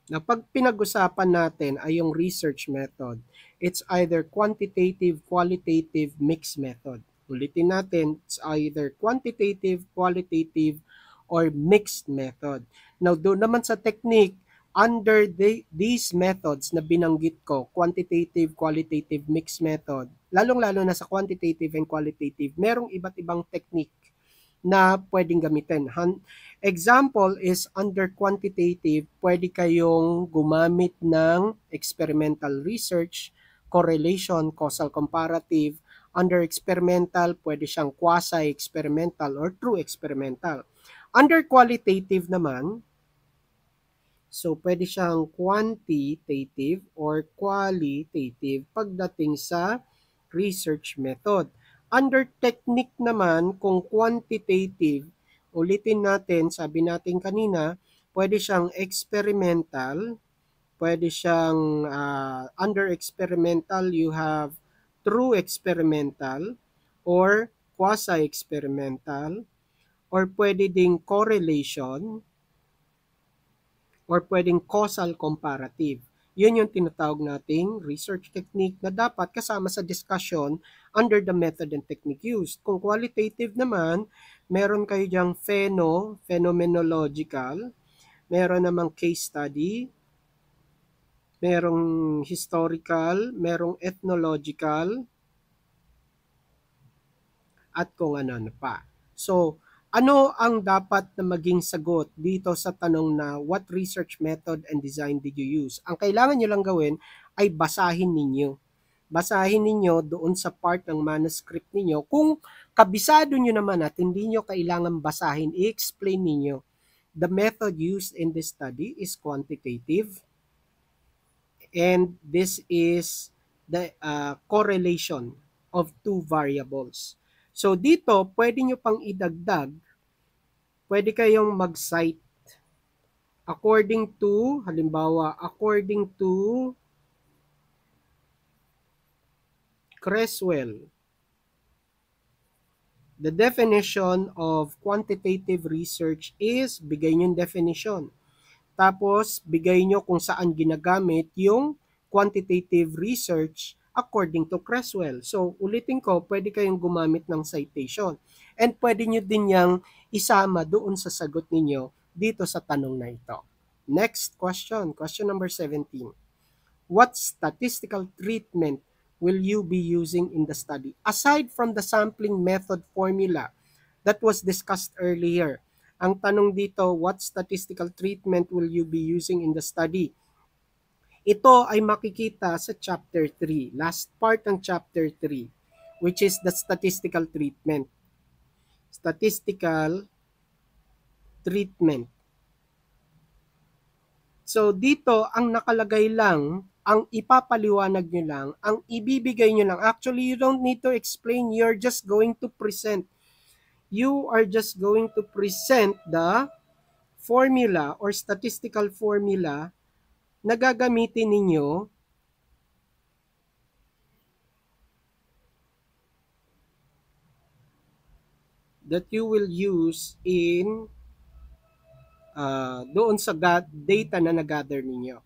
na pag pinag-usapan natin ay yung research method. It's either quantitative, qualitative, mixed method. Ulitin natin, it's either quantitative, qualitative, or mixed method. Now, doon naman sa technique, under the, these methods na binanggit ko, quantitative, qualitative, mixed method, lalong-lalo na sa quantitative and qualitative, merong iba't ibang technique na pwedeng gamitin. Han, example is under quantitative, pwede kayong gumamit ng experimental research, correlation, causal comparative, Under experimental, pwede siyang quasi-experimental or true experimental. Under qualitative naman, so pwede siyang quantitative or qualitative pagdating sa research method. Under technique naman, kung quantitative, ulitin natin, sabi natin kanina, pwede siyang experimental, pwede siyang uh, under experimental, you have true experimental or quasi-experimental or pwede ding correlation or pwedeng causal comparative. Yun yung tinatawag nating research technique na dapat kasama sa discussion under the method and technique used. Kung qualitative naman, meron kayo diyang pheno, phenomenological, meron namang case study, merong historical, merong ethnological, at kung ano na pa. So, ano ang dapat na maging sagot dito sa tanong na what research method and design did you use? Ang kailangan nyo lang gawin ay basahin ninyo. Basahin ninyo doon sa part ng manuscript ninyo. Kung kabisado nyo naman at hindi nyo kailangan basahin, i-explain ninyo. The method used in this study is quantitative and this is the uh, correlation of two variables. So dito, pwede nyo pang idagdag, pwede kayong mag-cite according to, halimbawa, according to Creswell, the definition of quantitative research is, bigay nyo yung definition, tapos, bigay nyo kung saan ginagamit yung quantitative research according to Creswell. So, ulitin ko, pwede kayong gumamit ng citation. And pwede nyo din yang isama doon sa sagot ninyo dito sa tanong na ito. Next question, question number 17. What statistical treatment will you be using in the study? Aside from the sampling method formula that was discussed earlier, ang tanong dito, what statistical treatment will you be using in the study? Ito ay makikita sa chapter 3, last part ng chapter 3, which is the statistical treatment. Statistical treatment. So dito, ang nakalagay lang ang ipapaliwanag nyo lang, ang ibibigay nyo lang. Actually, you don't need to explain. You're just going to present you are just going to present the formula or statistical formula na gagamitin ninyo that you will use in uh, doon sa data na nag ninyo.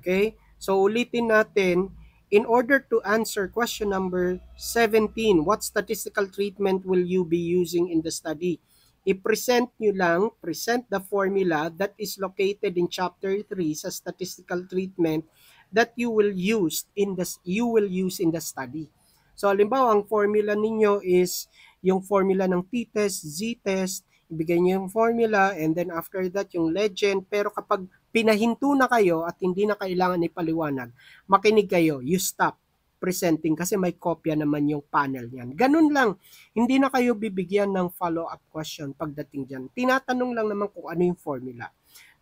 Okay? So, ulitin natin In order to answer question number 17, what statistical treatment will you be using in the study? I-present nyo lang, present the formula that is located in chapter 3 sa statistical treatment that you will use in the you will use in the study. So halimbawa, ang formula ninyo is yung formula ng t-test, z-test, ibigay niyo yung formula, and then after that, yung legend. Pero kapag pinahinto na kayo at hindi na kailangan ipaliwanag, makinig kayo, you stop presenting kasi may kopya naman yung panel niyan. Ganun lang, hindi na kayo bibigyan ng follow-up question pagdating dyan. Tinatanong lang naman kung ano yung formula.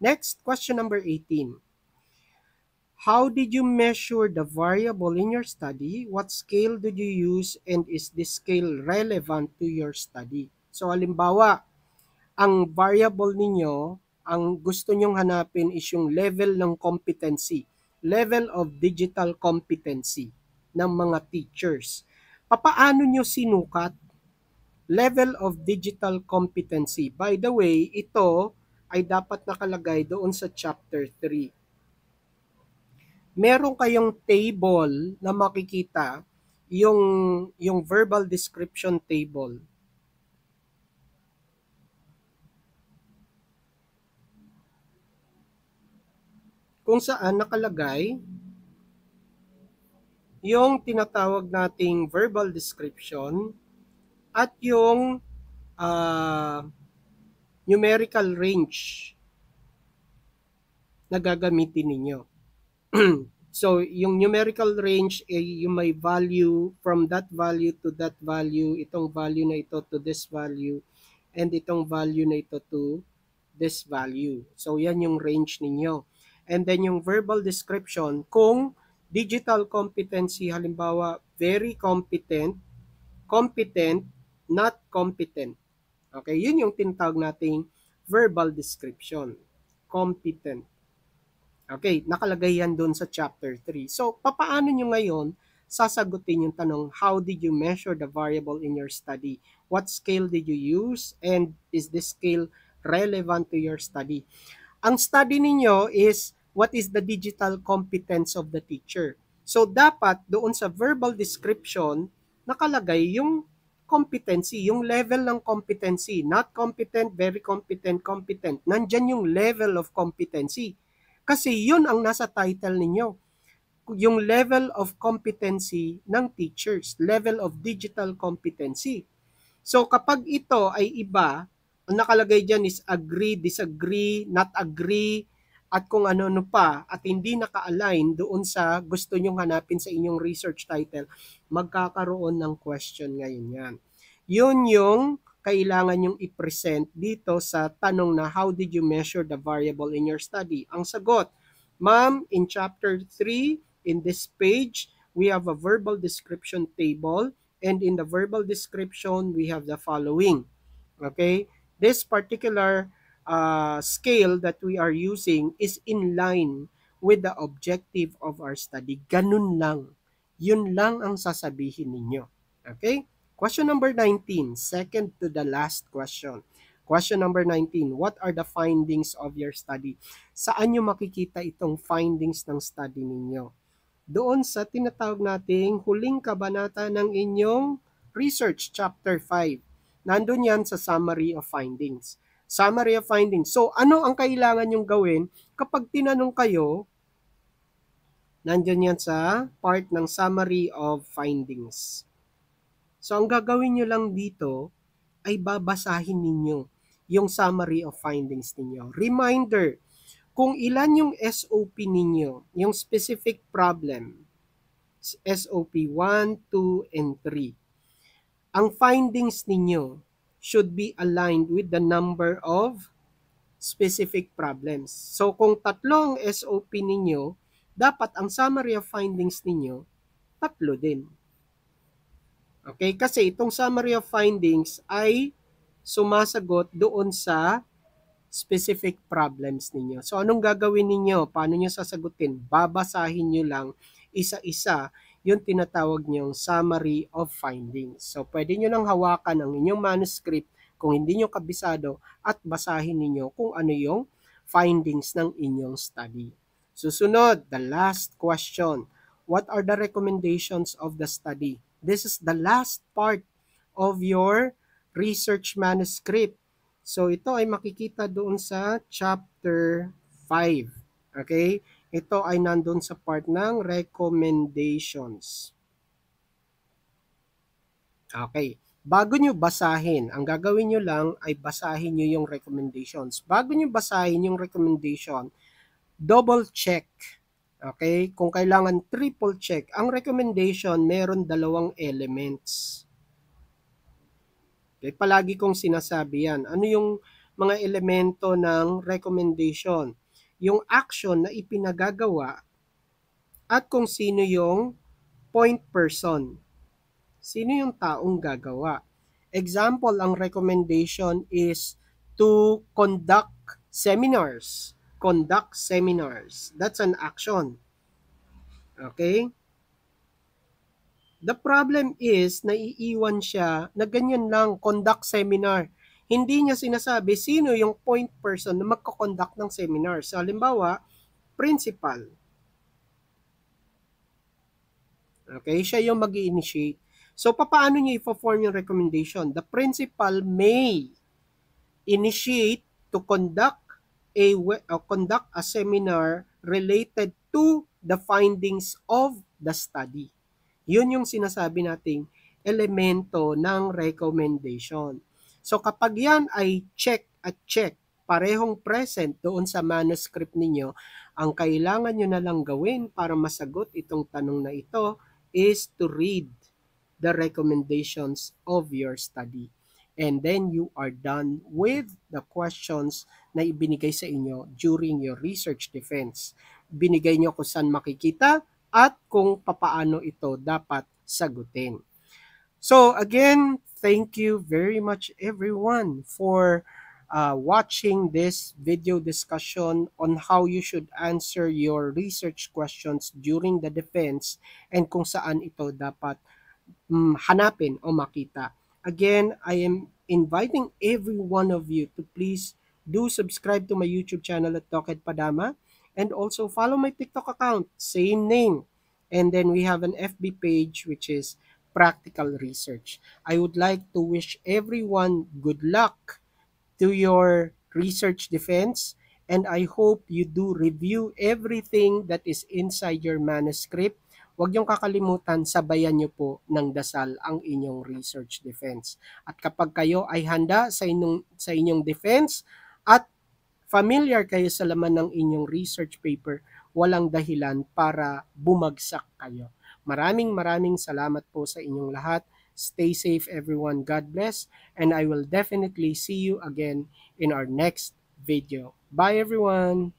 Next, question number 18. How did you measure the variable in your study? What scale did you use and is this scale relevant to your study? So, halimbawa, ang variable ninyo, ang gusto nyong hanapin is yung level ng competency, level of digital competency ng mga teachers. Papaano nyo sinukat? Level of digital competency. By the way, ito ay dapat nakalagay doon sa chapter 3 meron kayong table na makikita yung yung verbal description table kung saan nakalagay yung tinatawag nating verbal description at yung uh, numerical range na gagamitin ninyo. so, yung numerical range, eh, yung may value from that value to that value, itong value na ito to this value, and itong value na ito to this value. So, yan yung range ninyo and then yung verbal description kung digital competency halimbawa very competent, competent, not competent. Okay, yun yung tinatawag nating verbal description. Competent. Okay, nakalagay yan doon sa chapter 3. So, papaano niyo ngayon sasagutin yung tanong, how did you measure the variable in your study? What scale did you use? And is this scale relevant to your study? Ang study ninyo is what is the digital competence of the teacher. So dapat doon sa verbal description nakalagay yung competency, yung level ng competency, not competent, very competent, competent. Nandiyan yung level of competency. Kasi yun ang nasa title ninyo. Yung level of competency ng teachers, level of digital competency. So kapag ito ay iba, ang nakalagay dyan is agree, disagree, not agree, at kung ano-ano pa at hindi naka-align doon sa gusto nyong hanapin sa inyong research title, magkakaroon ng question ngayon yan. Yun yung kailangan nyong i-present dito sa tanong na how did you measure the variable in your study? Ang sagot, ma'am, in chapter 3, in this page, we have a verbal description table and in the verbal description, we have the following. Okay? this particular uh, scale that we are using is in line with the objective of our study. Ganun lang. Yun lang ang sasabihin ninyo. Okay? Question number 19, second to the last question. Question number 19, what are the findings of your study? Saan nyo makikita itong findings ng study ninyo? Doon sa tinatawag nating huling kabanata ng inyong research, chapter 5 Nandun yan sa summary of findings. Summary of findings. So, ano ang kailangan yung gawin kapag tinanong kayo, nandyan yan sa part ng summary of findings. So, ang gagawin nyo lang dito ay babasahin ninyo yung summary of findings ninyo. Reminder, kung ilan yung SOP ninyo, yung specific problem, SOP 1, 2, and 3 ang findings ninyo should be aligned with the number of specific problems. So kung tatlong SOP ninyo, dapat ang summary of findings ninyo, tatlo din. Okay, kasi itong summary of findings ay sumasagot doon sa specific problems ninyo. So anong gagawin ninyo? Paano nyo sasagutin? Babasahin nyo lang isa-isa yung tinatawag niyong summary of findings. So, pwede niyo nang hawakan ang inyong manuscript kung hindi niyo kabisado at basahin niyo kung ano yung findings ng inyong study. Susunod, the last question. What are the recommendations of the study? This is the last part of your research manuscript. So ito ay makikita doon sa chapter 5. Okay? Ito ay nandun sa part ng recommendations. Okay. Bago nyo basahin, ang gagawin nyo lang ay basahin nyo yung recommendations. Bago nyo basahin yung recommendation, double check. Okay? Kung kailangan triple check. Ang recommendation, meron dalawang elements. Okay? Palagi kong sinasabi yan. Ano yung mga elemento ng recommendation? yung action na ipinagagawa at kung sino yung point person. Sino yung taong gagawa? Example, ang recommendation is to conduct seminars. Conduct seminars. That's an action. Okay? The problem is, naiiwan siya na ganyan lang, conduct seminar hindi niya sinasabi sino yung point person na magkoconduct ng seminar. So, halimbawa, principal. Okay, siya yung mag initiate So, paano niya i perform yung recommendation? The principal may initiate to conduct a uh, conduct a seminar related to the findings of the study. Yun yung sinasabi nating elemento ng recommendation. So kapag yan ay check at check, parehong present doon sa manuscript ninyo, ang kailangan nyo na lang gawin para masagot itong tanong na ito is to read the recommendations of your study. And then you are done with the questions na ibinigay sa inyo during your research defense. Binigay nyo kung saan makikita at kung papaano ito dapat sagutin. So again, thank you very much everyone for uh, watching this video discussion on how you should answer your research questions during the defense and kung saan ito dapat um, hanapin o makita. Again, I am inviting every one of you to please do subscribe to my YouTube channel at Toket Padama and also follow my TikTok account, same name. And then we have an FB page which is practical research. I would like to wish everyone good luck to your research defense and I hope you do review everything that is inside your manuscript. Huwag niyong kakalimutan, sabayan niyo po ng dasal ang inyong research defense. At kapag kayo ay handa sa inyong, sa inyong defense at familiar kayo sa laman ng inyong research paper, walang dahilan para bumagsak kayo. Maraming maraming salamat po sa inyong lahat. Stay safe everyone. God bless. And I will definitely see you again in our next video. Bye everyone!